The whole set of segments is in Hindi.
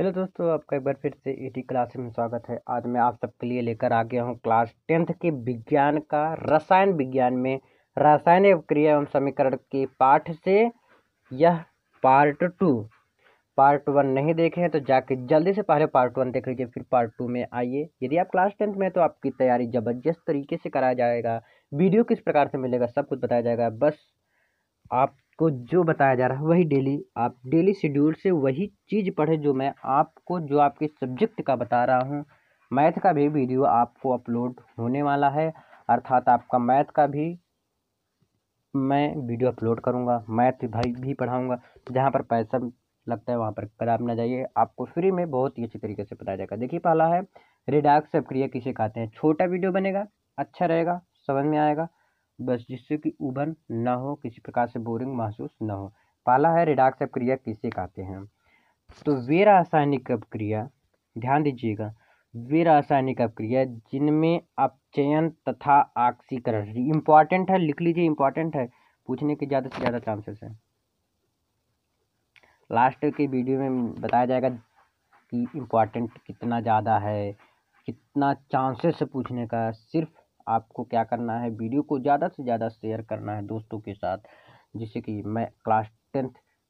हेलो दोस्तों आपका एक बार फिर से ई टी क्लास में स्वागत है आज मैं आप सबके लिए लेकर आ गया हूँ क्लास टेंथ के विज्ञान का रसायन विज्ञान में रासायनिक क्रिया एवं समीकरण के पाठ से यह पार्ट टू पार्ट वन नहीं देखे हैं तो जाके जल्दी से पहले पार्ट वन देख लीजिए फिर पार्ट टू में आइए यदि आप क्लास टेंथ में तो आपकी तैयारी ज़बरदस्त तरीके से कराया जाएगा वीडियो किस प्रकार से मिलेगा सब कुछ बताया जाएगा बस आप को जो बताया जा रहा है वही डेली आप डेली शेड्यूल से वही चीज़ पढ़ें जो मैं आपको जो आपके सब्जेक्ट का बता रहा हूँ मैथ का भी वीडियो आपको अपलोड होने वाला है अर्थात आपका मैथ का भी मैं वीडियो अपलोड करूँगा मैथ भाई भी पढ़ाऊँगा जहाँ पर पैसा लगता है वहाँ पर कदाप ना जाइए आपको फ्री में बहुत ही अच्छी तरीके से बताया जाएगा देखिए पहला है रिडाक्स प्रक्रिया किसे कहते हैं छोटा वीडियो बनेगा अच्छा रहेगा समझ में आएगा बस जिससे कि उभन ना हो किसी प्रकार से बोरिंग महसूस ना हो पहला है रिडाक्स अपक्रिया किसे कहते हैं तो वे रासायनिक अपक्रिया ध्यान दीजिएगा वे रासायनिक अपक्रिया जिनमें अपचयन तथा ऑक्सीकरण इंपॉर्टेंट है लिख लीजिए इंपॉर्टेंट है पूछने के ज़्यादा से ज़्यादा चांसेस हैं लास्ट के वीडियो में बताया जाएगा कि इम्पॉर्टेंट कितना ज़्यादा है कितना चांसेस है पूछने का सिर्फ आपको क्या करना है वीडियो को ज़्यादा से ज़्यादा शेयर करना है दोस्तों के साथ जिससे कि मैं क्लास टेंथ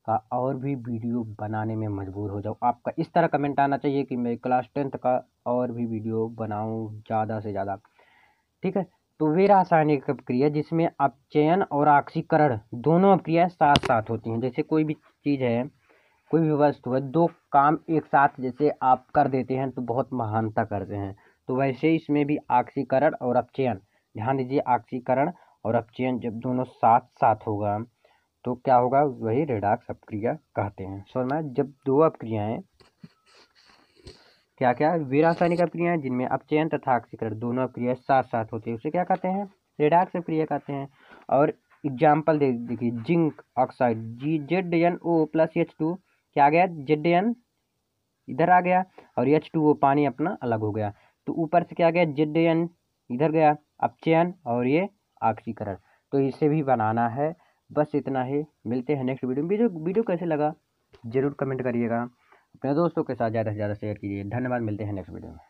का और भी वीडियो बनाने में मजबूर हो जाऊँ आपका इस तरह कमेंट आना चाहिए कि मैं क्लास टेंथ का और भी वीडियो बनाऊँ ज़्यादा से ज़्यादा ठीक है तो वे रासायनिक क्रिया जिसमें अपचयन और ऑक्सीकरण दोनों अपक्रियाएँ साथ साथ होती हैं जैसे कोई भी चीज़ है कोई भी वस्तु है दो काम एक साथ जैसे आप कर देते हैं तो बहुत महानता करते हैं तो वैसे इसमें भी आक्सीकरण और अपचयन ध्यान दीजिए आक्सीकरण और अपचयन जब दोनों साथ साथ होगा तो क्या होगा वही रेडाक्स अपक्रिया कहते हैं सो मैम जब दो अपक्रियाएँ क्या क्या वे रासायनिक अपक्रियाएँ जिनमें अपचयन तथा आक्सीकरण दोनों अपक्रियाएँ साथ साथ होती है उसे क्या कहते हैं रेडाक्स अपक्रिया कहते हैं और एग्जाम्पल दे देखिए जिंक ऑक्साइड जी Z N O plus H two क्या आ गया जेड एन इधर आ गया और एच टू ओ पानी अपना अलग हो गया तो ऊपर से क्या गया जेड एन इधर गया अब और ये ऑक्सीकरण तो इसे भी बनाना है बस इतना ही मिलते हैं नेक्स्ट वीडियो वीडियो वीडियो कैसे लगा ज़रूर कमेंट करिएगा अपने दोस्तों के साथ ज़्यादा से ज़्यादा शेयर कीजिए धन्यवाद मिलते हैं नेक्स्ट वीडियो में